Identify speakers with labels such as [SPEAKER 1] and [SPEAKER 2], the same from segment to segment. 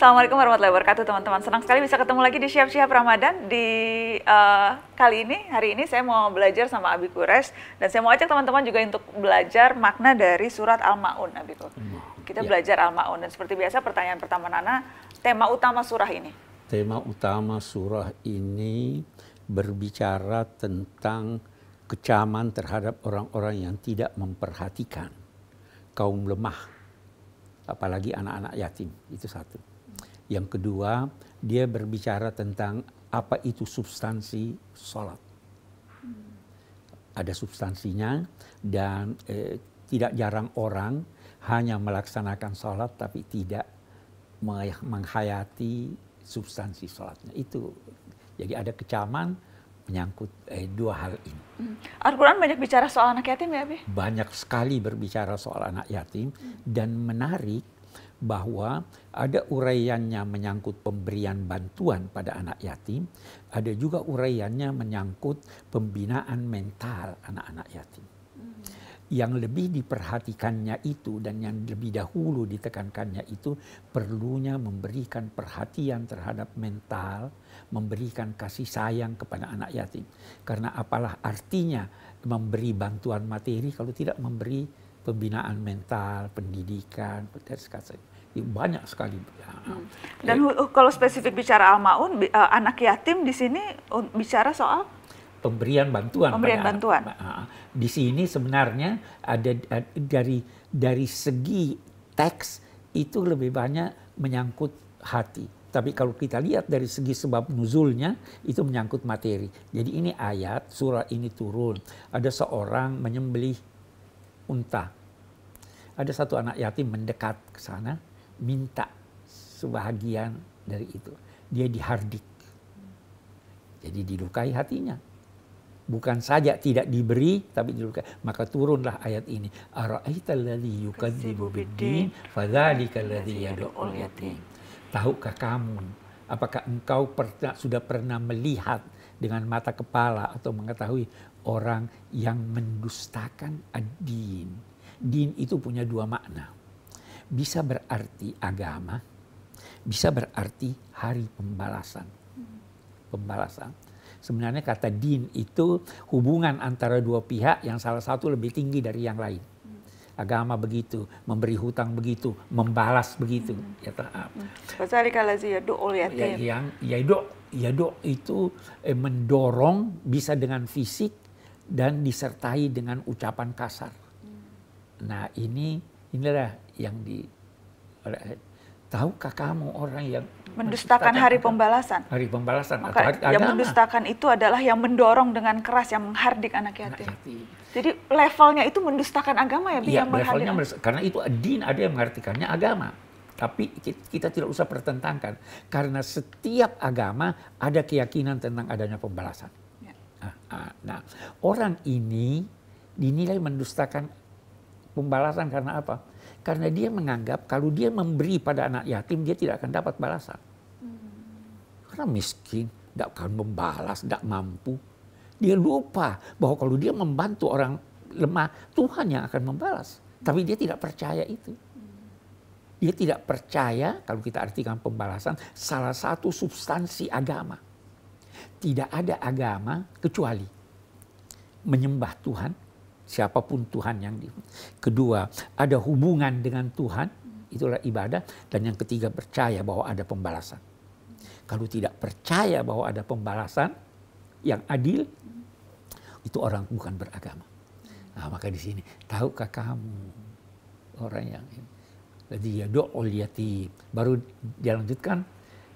[SPEAKER 1] Assalamualaikum warahmatullahi wabarakatuh teman-teman. Senang sekali bisa ketemu lagi di Siap-Siap Ramadan. Di uh, kali ini, hari ini saya mau belajar sama Abi Kures. Dan saya mau ajak teman-teman juga untuk belajar makna dari surat Al-Ma'un, Kita ya. belajar Al-Ma'un. Dan seperti biasa pertanyaan pertama Nana, tema utama surah ini?
[SPEAKER 2] Tema utama surah ini berbicara tentang kecaman terhadap orang-orang yang tidak memperhatikan kaum lemah apalagi anak-anak yatim itu satu yang kedua, dia berbicara tentang apa itu substansi sholat. Ada substansinya dan eh, tidak jarang orang hanya melaksanakan sholat tapi tidak menghayati substansi sholatnya. Itu jadi ada kecaman menyangkut eh, dua hal ini.
[SPEAKER 1] Alquran hmm. Al-Quran banyak bicara soal anak yatim ya, bi.
[SPEAKER 2] Banyak sekali berbicara soal anak yatim dan menarik bahwa ada uraiannya menyangkut pemberian bantuan pada anak yatim, ada juga uraiannya menyangkut pembinaan mental anak-anak yatim. Hmm. Yang lebih diperhatikannya itu dan yang lebih dahulu ditekankannya itu perlunya memberikan perhatian terhadap mental, memberikan kasih sayang kepada anak yatim. Karena apalah artinya memberi bantuan materi kalau tidak memberi pembinaan mental, pendidikan, banyak sekali.
[SPEAKER 1] Ya. Hmm. Dan kalau spesifik bicara al eh, anak yatim di sini bicara soal
[SPEAKER 2] pemberian bantuan. Pemberian bantuan. Di sini sebenarnya ada dari dari segi teks itu lebih banyak menyangkut hati. Tapi kalau kita lihat dari segi sebab nuzulnya itu menyangkut materi. Jadi ini ayat, surah ini turun. Ada seorang menyembelih unta. Ada satu anak yatim mendekat ke sana, minta sebahagian dari itu. Dia dihardik. Jadi dilukai hatinya. Bukan saja tidak diberi, tapi dilukai. Maka turunlah ayat ini. Ara'aita alladhi yukadzibu biddin, fadhalika yatim. Tahukah kamu, apakah engkau pernah, sudah pernah melihat dengan mata kepala atau mengetahui orang yang mendustakan ad-din. Din itu punya dua makna. Bisa berarti agama, bisa berarti hari pembalasan. Pembalasan. Sebenarnya kata din itu hubungan antara dua pihak yang salah satu lebih tinggi dari yang lain. Agama begitu, memberi hutang begitu, membalas begitu. Hmm. Ya terap.
[SPEAKER 1] Mm-hmm. Ya,
[SPEAKER 2] yang ya do ya itu eh, mendorong bisa dengan fisik, dan disertai dengan ucapan kasar. Nah ini inilah yang di tahukah kamu orang yang mendustakan hari
[SPEAKER 1] pembalasan? Hari pembalasan. Maka atau yang mendustakan itu adalah yang mendorong dengan keras, yang menghardik anak nah, yatim. Anak yatim. Jadi levelnya itu mendustakan agama ya, ya yang levelnya karena
[SPEAKER 2] itu din ada yang mengartikannya agama. Tapi kita tidak usah pertentangkan karena setiap agama ada keyakinan tentang adanya pembalasan. Ah, ah, nah, orang ini dinilai mendustakan pembalasan karena apa? Karena dia menganggap kalau dia memberi pada anak yatim dia tidak akan dapat balasan. Karena hmm. miskin, tidak akan membalas, tidak mampu. Dia lupa bahwa kalau dia membantu orang lemah, Tuhan yang akan membalas. Tapi dia tidak percaya itu. Dia tidak percaya, kalau kita artikan pembalasan, salah satu substansi agama tidak ada agama kecuali menyembah Tuhan, siapapun Tuhan yang di. Kedua, ada hubungan dengan Tuhan, itulah ibadah. Dan yang ketiga, percaya bahwa ada pembalasan. Kalau tidak percaya bahwa ada pembalasan yang adil, itu orang bukan beragama. Nah, maka di sini, tahukah kamu orang yang Jadi ya do'ul yatim. Baru dilanjutkan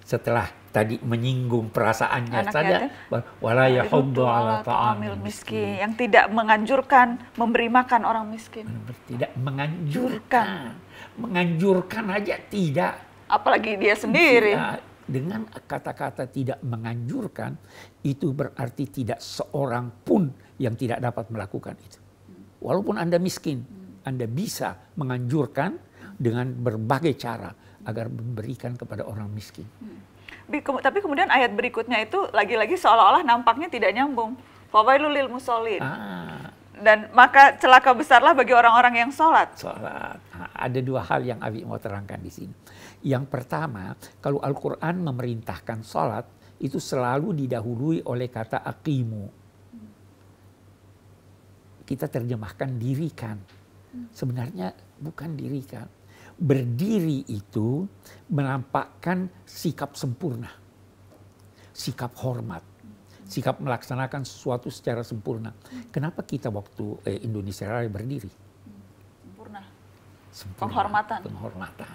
[SPEAKER 2] setelah tadi menyinggung perasaannya saja walaya yahuddu ala ta'amil
[SPEAKER 1] miskin yang tidak menganjurkan memberi makan orang
[SPEAKER 2] miskin tidak menganjurkan menganjurkan aja tidak apalagi dia sendiri tidak. dengan kata-kata tidak menganjurkan itu berarti tidak seorang pun yang tidak dapat melakukan itu walaupun Anda miskin Anda bisa menganjurkan dengan berbagai cara agar memberikan kepada orang miskin.
[SPEAKER 1] Hmm. Tapi kemudian ayat berikutnya itu lagi-lagi seolah-olah nampaknya tidak nyambung. Fawailu lil musolin.
[SPEAKER 2] Ah.
[SPEAKER 1] Dan maka celaka besarlah bagi orang-orang yang sholat. Sholat.
[SPEAKER 2] Ah, ada dua hal yang Abi mau terangkan di sini. Yang pertama, kalau Al-Quran memerintahkan sholat, itu selalu didahului oleh kata akimu. Kita terjemahkan dirikan. Hmm. Sebenarnya bukan dirikan berdiri itu menampakkan sikap sempurna, sikap hormat, sikap melaksanakan sesuatu secara sempurna. Kenapa kita waktu eh, Indonesia Raya berdiri? Sempurna. sempurna. Penghormatan. Penghormatan.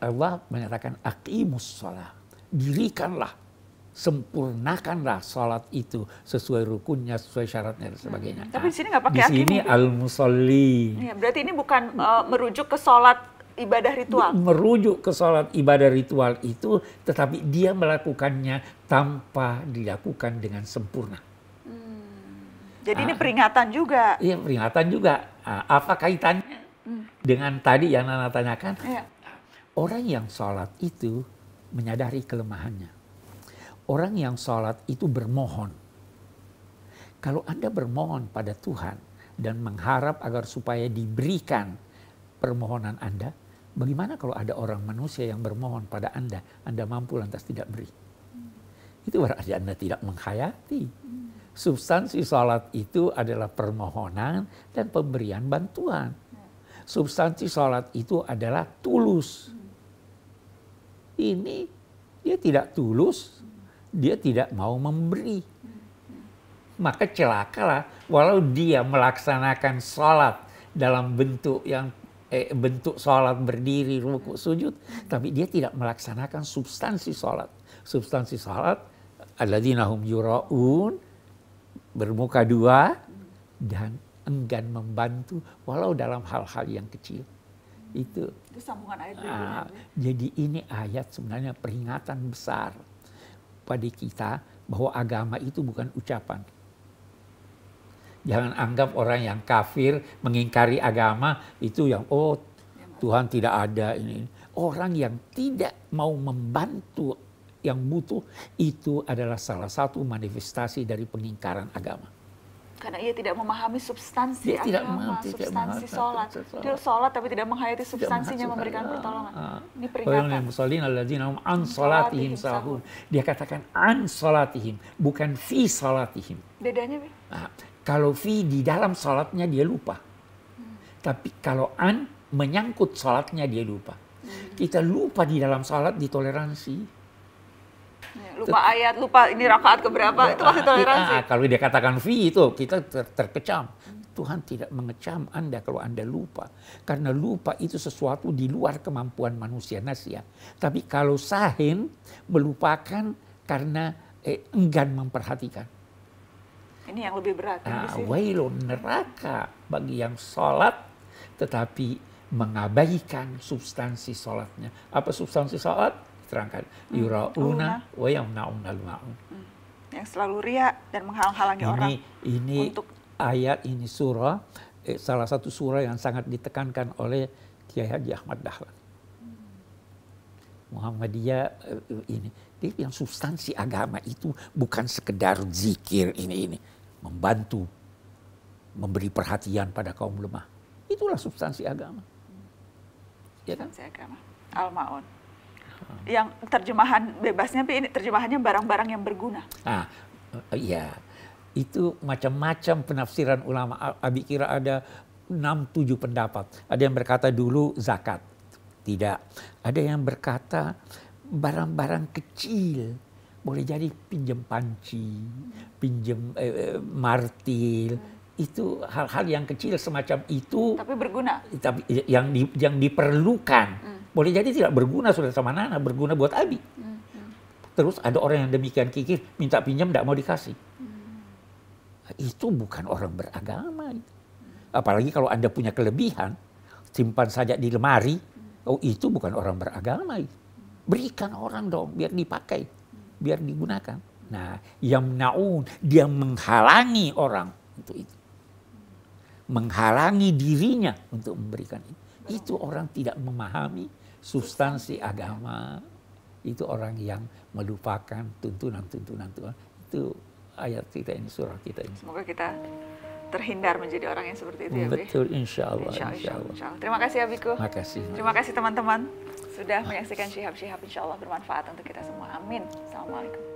[SPEAKER 2] Allah menyatakan akimus sholat, dirikanlah sempurnakanlah sholat itu sesuai rukunnya, sesuai syaratnya dan sebagainya. Hmm, tapi di sini nggak pakai di sini al musolli. Ya,
[SPEAKER 1] iya, berarti ini bukan uh, merujuk ke sholat ibadah ritual.
[SPEAKER 2] Merujuk ke sholat ibadah ritual itu, tetapi dia melakukannya tanpa dilakukan dengan sempurna.
[SPEAKER 1] Hmm. Jadi ah, ini peringatan juga.
[SPEAKER 2] Iya peringatan juga. Ah, apa kaitannya hmm. dengan tadi yang Nana tanyakan? Ya. Orang yang sholat itu menyadari kelemahannya orang yang sholat itu bermohon. Kalau Anda bermohon pada Tuhan dan mengharap agar supaya diberikan permohonan Anda, bagaimana kalau ada orang manusia yang bermohon pada Anda, Anda mampu lantas tidak beri? Itu berarti Anda tidak menghayati. Substansi sholat itu adalah permohonan dan pemberian bantuan. Substansi sholat itu adalah tulus. Ini dia tidak tulus, dia tidak mau memberi. Maka celakalah walau dia melaksanakan sholat dalam bentuk yang eh, bentuk sholat berdiri, rukuk, sujud, tapi dia tidak melaksanakan substansi sholat. Substansi sholat adalah dinahum yura'un bermuka dua dan enggan membantu walau dalam hal-hal yang kecil. Itu.
[SPEAKER 1] Itu ayat ah,
[SPEAKER 2] jadi ini ayat sebenarnya peringatan besar kepada kita bahwa agama itu bukan ucapan. Jangan anggap orang yang kafir mengingkari agama itu yang oh Tuhan tidak ada ini. Orang yang tidak mau membantu yang butuh itu adalah salah satu manifestasi dari pengingkaran agama
[SPEAKER 1] karena ia tidak memahami substansi dia agama, tidak memahami, substansi tidak sholat. Dia sholat tapi tidak menghayati substansinya tidak memberikan pertolongan. Ah. Ini peringatan.
[SPEAKER 2] Yang an sholatihim sahun. Dia katakan an sholatihim, bukan fi sholatihim. Bedanya, Bi? Nah, kalau fi di dalam sholatnya dia lupa. Hmm. Tapi kalau an menyangkut sholatnya dia lupa. Hmm. Kita lupa di dalam sholat ditoleransi
[SPEAKER 1] Iya, lupa ayat, lupa ini rakaat keberapa, itu masih toleransi.
[SPEAKER 2] ya, kalau dia katakan fi itu kita ter terkecam. Tuhan tidak mengecam Anda kalau Anda lupa. Karena lupa itu sesuatu di luar kemampuan manusia nasia. Tapi kalau sahin melupakan karena eh, enggan memperhatikan.
[SPEAKER 1] Ini yang lebih berat. Nah, ah, wailo
[SPEAKER 2] neraka bagi yang sholat tetapi mengabaikan substansi sholatnya. Apa substansi sholat? diterangkan hmm. yurauna wa yamnaunal ma'un.
[SPEAKER 1] Hmm. Yang selalu ria dan menghalang-halangi orang
[SPEAKER 2] ini untuk ayat ini surah eh, salah satu surah yang sangat ditekankan oleh Kiai Haji Ahmad Dahlan. Muhammadiyah eh, ini dia bilang substansi agama itu bukan sekedar zikir ini ini membantu memberi perhatian pada kaum lemah. Itulah substansi agama. Ya kan? Substansi agama. Al-Ma'un
[SPEAKER 1] yang terjemahan bebasnya, tapi ini terjemahannya barang-barang yang berguna.
[SPEAKER 2] Ah, eh, iya. Itu macam-macam penafsiran ulama. Abi kira ada enam tujuh pendapat. Ada yang berkata dulu zakat. Tidak. Ada yang berkata barang-barang kecil. Boleh jadi pinjam panci, pinjam eh, eh martil, itu hal-hal yang kecil semacam itu
[SPEAKER 1] tapi berguna
[SPEAKER 2] tapi yang di, yang diperlukan hmm boleh jadi tidak berguna sudah sama Nana, berguna buat Abi. Mm-hmm. Terus ada orang yang demikian kikir, minta pinjam tidak mau dikasih. Mm-hmm. Itu bukan orang beragama. Apalagi kalau Anda punya kelebihan, simpan saja di lemari, oh itu bukan orang beragama. Berikan orang dong, biar dipakai, biar digunakan. Nah, yang naun, dia menghalangi orang untuk itu. Menghalangi dirinya untuk memberikan itu. Itu orang tidak memahami substansi agama itu orang yang melupakan tuntunan-tuntunan Tuhan. Itu ayat kita ini, surah kita ini. Semoga
[SPEAKER 1] kita terhindar menjadi orang yang seperti itu ya, Bi. Betul,
[SPEAKER 2] insya Allah. Insya, insya Allah. Insya Allah. Terima
[SPEAKER 1] kasih, Abiku. Ya, Terima kasih. Terima kasih, teman-teman. Sudah menyaksikan Syihab-Syihab. Insya Allah bermanfaat untuk kita semua. Amin. Assalamualaikum.